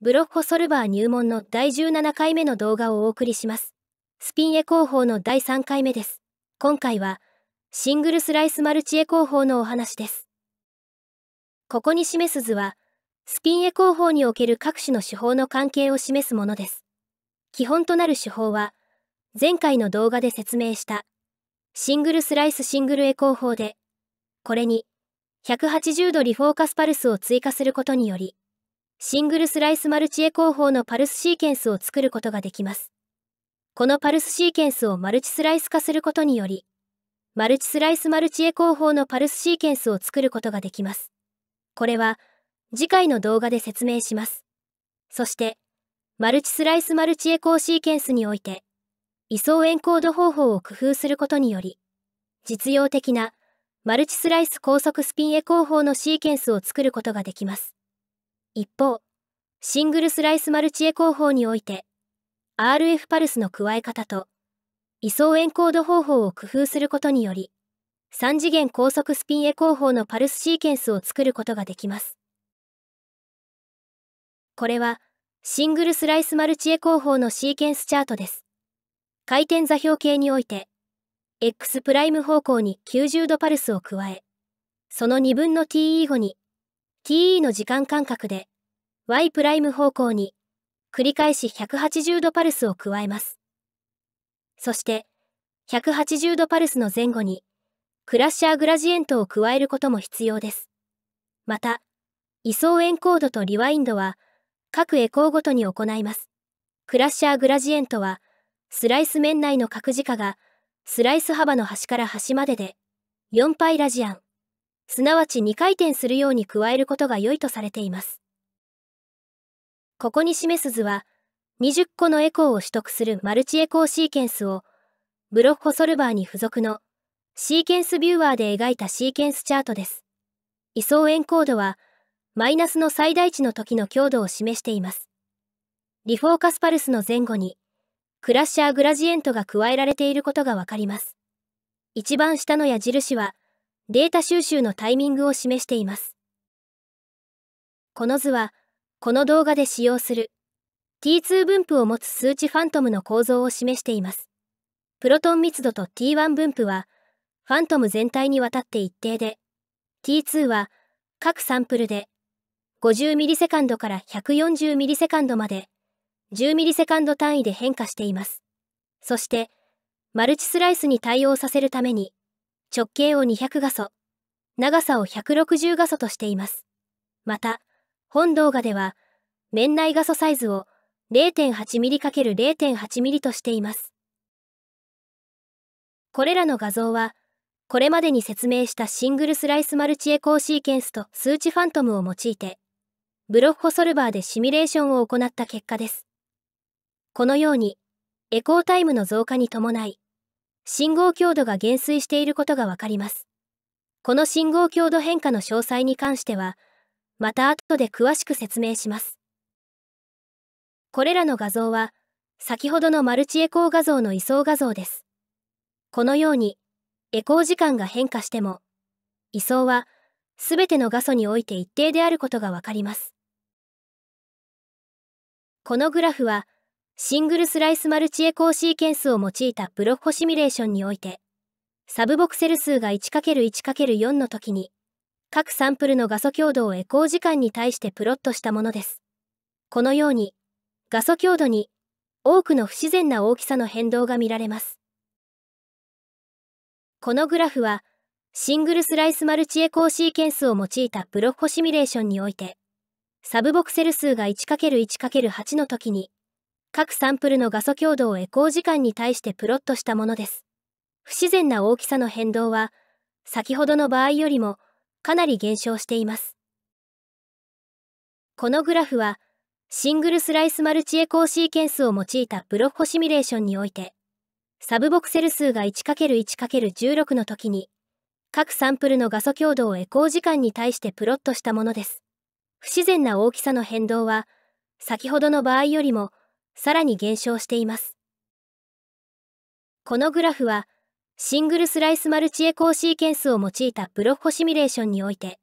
ブロッホソルバー入門の第17回目の動画をお送りします。スピンエコー法の第3回目です。今回は、シングルスライスマルチエコー法のお話です。ここに示す図は、スピンエコー法における各種の手法の関係を示すものです。基本となる手法は、前回の動画で説明した、シングルスライスシングルエコー法で、これに、180度リフォーカスパルスを追加することにより、シングルスライスマルチエー法のパルスシーケンスを作ることができます。このパルスシーケンスをマルチスライス化することにより、マルチスライスマルチエー法のパルスシーケンスを作ることができます。これは、次回の動画で説明します。そして、マルチスライスマルチエコーシーケンスにおいて、位相エンコード方法を工夫することにより、実用的なマルチスライス高速スピンエコー法のシーケンスを作ることができます。一方、シングルスライスマルチエ工法において、RF パルスの加え方と、位相エンコード方法を工夫することにより、3次元高速スピンエ工法のパルスシーケンスを作ることができます。これは、シングルスライスマルチエ工法のシーケンスチャートです。回転座標系において、X' プライム方向に90度パルスを加え、その2分の TE 後に TE の時間間隔で Y プライム方向に繰り返し180度パルスを加えます。そして180度パルスの前後にクラッシャーグラジエントを加えることも必要です。また、位相エンコードとリワインドは各エコーごとに行います。クラッシャーグラジエントはスライス面内の角磁化がスライス幅の端から端までで4パイラジアンすなわち2回転するように加えることが良いとされています。ここに示す図は、20個のエコーを取得するマルチエコーシーケンスを、ブロッコソルバーに付属のシーケンスビューワーで描いたシーケンスチャートです。位相エンコードは、マイナスの最大値の時の強度を示しています。リフォーカスパルスの前後に、クラッシャーグラジエントが加えられていることがわかります。一番下の矢印は、データ収集のタイミングを示しています。この図は、この動画で使用する T2 分布を持つ数値ファントムの構造を示しています。プロトン密度と T1 分布は、ファントム全体にわたって一定で、T2 は各サンプルで50ミリセカンドから140ミリセカンドまで10ミリセカンド単位で変化しています。そして、マルチスライスに対応させるために、直径を200画素、長さを160画素としています。また、本動画では、面内画素サイズを 0.8mm×0.8mm としています。これらの画像は、これまでに説明したシングルスライスマルチエコーシーケンスと数値ファントムを用いて、ブロッホソルバーでシミュレーションを行った結果です。このように、エコータイムの増加に伴い、信号強度が減衰していることがわかります。この信号強度変化の詳細に関しては、また後で詳しく説明します。これらの画像は、先ほどのマルチエコー画像の位相画像です。このように、エコー時間が変化しても、位相は、すべての画素において一定であることがわかります。このグラフは、シングルスライスマルチエコーシーケンスを用いたブロッコシミュレーションにおいて、サブボクセル数が 1×1×4 の時に、各サンプルの画素強度をエコー時間に対してプロットしたものです。このように、画素強度に多くの不自然な大きさの変動が見られます。このグラフは、シングルスライスマルチエコーシーケンスを用いたブロッコシミュレーションにおいて、サブボクセル数が 1×1×8 の時に、各サンプルの画素強度をエコー時間に対してプロットしたものです。不自然な大きさの変動は、先ほどの場合よりもかなり減少しています。このグラフは、シングルスライスマルチエコーシーケンスを用いたブロッコシミュレーションにおいて、サブボクセル数が 1×1×16 の時に、各サンプルの画素強度をエコー時間に対してプロットしたものです。不自然な大きさの変動は、先ほどの場合よりもさらに減少しています。このグラフは、シングルスライスマルチエコーシーケンスを用いたブロッコシミュレーションにおいて、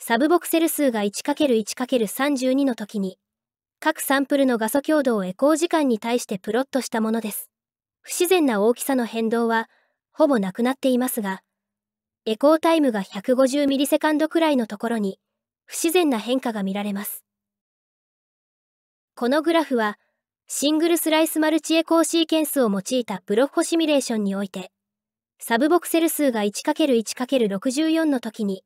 サブボクセル数が 1×1×32 の時に、各サンプルの画素強度をエコー時間に対してプロットしたものです。不自然な大きさの変動は、ほぼなくなっていますが、エコータイムが150ミリセカンドくらいのところに、不自然な変化が見られます。このグラフは、シングルスライスマルチエコーシーケンスを用いたブロッコシミュレーションにおいて、サブボクセル数が 1×1×64 の時に、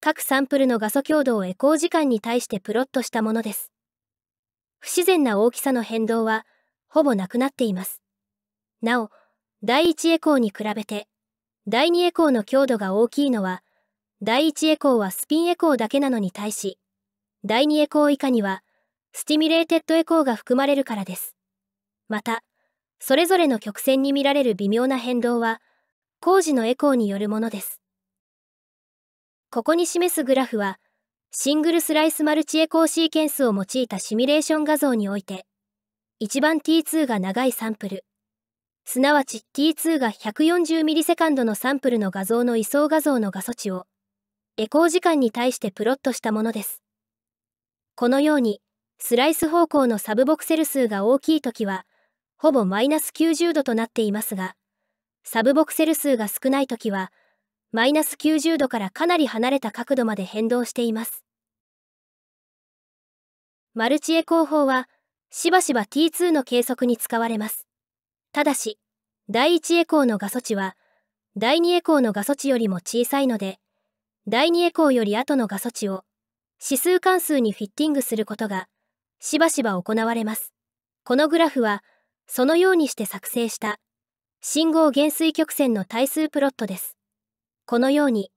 各サンプルの画素強度をエコー時間に対してプロットしたものです。不自然な大きさの変動は、ほぼなくなっています。なお、第1エコーに比べて、第2エコーの強度が大きいのは、第1エコーはスピンエコーだけなのに対し、第2エコー以下には、スティミュレーテッドエコーが含まれるからです。また、それぞれの曲線に見られる微妙な変動は、工事のエコーによるものです。ここに示すグラフは、シングルスライスマルチエコーシーケンスを用いたシミュレーション画像において、1番 T2 が長いサンプル、すなわち T2 が 140ms のサンプルの画像の位相画像の画素値を、エコー時間に対してプロットしたものです。このように、スライス方向のサブボクセル数が大きい時は、ほぼマイナス90度となっていますが、サブボクセル数が少ない時は、マイナス90度からかなり離れた角度まで変動しています。マルチエコー法は、しばしば T2 の計測に使われます。ただし、第1エコーの画素値は、第2エコーの画素値よりも小さいので、第2エコーより後の画素値を指数関数にフィッティングすることがしばしば行われます。このグラフは、そのようにして作成した信号減衰曲線の対数プロットです。このように、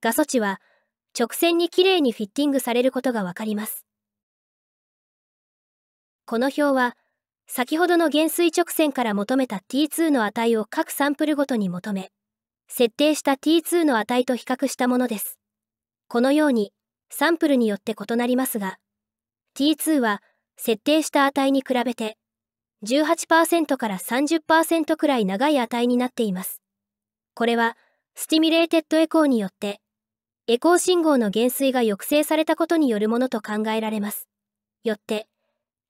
画素値は直線にきれいにフィッティングされることがわかります。この表は、先ほどの減衰直線から求めた t2 の値を各サンプルごとに求め、設定した t2 の値と比較したものです。このように、サンプルによって異なりますが、T2 は設定した値に比べて18%から30%くらい長い値になっています。これはスティミュレーテッドエコーによってエコー信号の減衰が抑制されたことによるものと考えられます。よって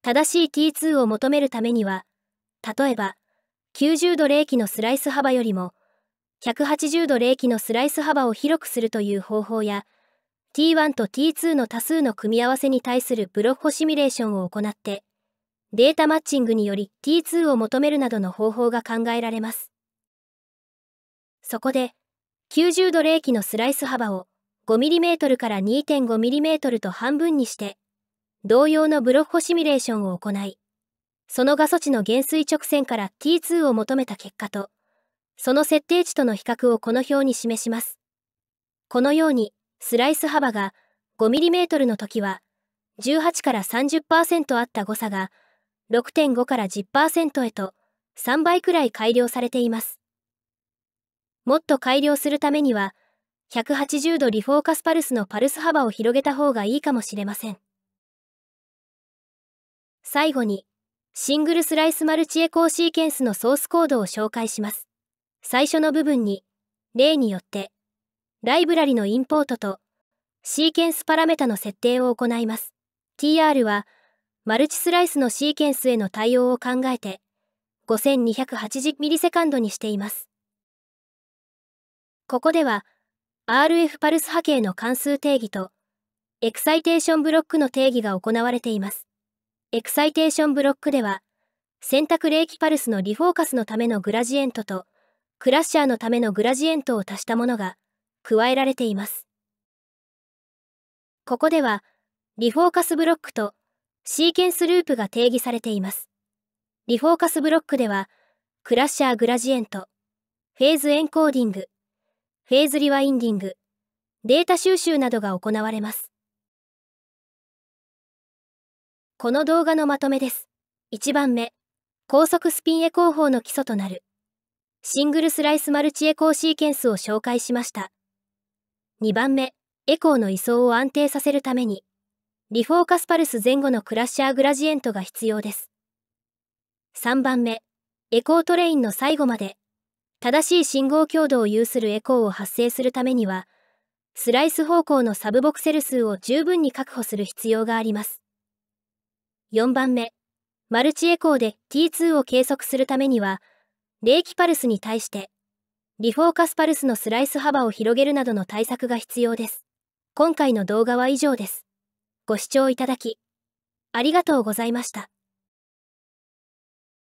正しい T2 を求めるためには例えば90度冷気のスライス幅よりも180度冷気のスライス幅を広くするという方法や T1 と T2 の多数の組み合わせに対するブロッホシミュレーションを行って、データマッチングにより T2 を求めるなどの方法が考えられます。そこで、90度冷気のスライス幅を 5mm から 2.5mm と半分にして、同様のブロッホシミュレーションを行い、その画素値の減衰直線から T2 を求めた結果と、その設定値との比較をこの表に示します。このように、スライス幅が 5mm の時は18から30%あった誤差が6.5から10%へと3倍くらい改良されています。もっと改良するためには180度リフォーカスパルスのパルス幅を広げた方がいいかもしれません。最後にシングルスライスマルチエコーシーケンスのソースコードを紹介します。最初の部分に例によってライブラリのインポートと、シーケンスパラメタの設定を行います。TR は、マルチスライスのシーケンスへの対応を考えて、5 2 8 0ンドにしています。ここでは、RF パルス波形の関数定義と、エクサイテーションブロックの定義が行われています。エクサイテーションブロックでは、選択冷気パルスのリフォーカスのためのグラジエントと、クラッシャーのためのグラジエントを足したものが、加えられています。ここでは、リフォーカスブロックとシーケンスループが定義されています。リフォーカスブロックでは、クラッシャーグラジエント、フェーズエンコーディング、フェーズリワインディング、データ収集などが行われます。この動画のまとめです。1番目、高速スピンエコー法の基礎となる、シングルスライスマルチエコーシーケンスを紹介しました。2番目、エコーの位相を安定させるために、リフォーカスパルス前後のクラッシャーグラジエントが必要です。3番目、エコートレインの最後まで、正しい信号強度を有するエコーを発生するためには、スライス方向のサブボクセル数を十分に確保する必要があります。4番目、マルチエコーで T2 を計測するためには、冷気パルスに対してリフォーカスパルスのスライス幅を広げるなどの対策が必要です。今回の動画は以上です。ご視聴いただき、ありがとうございました。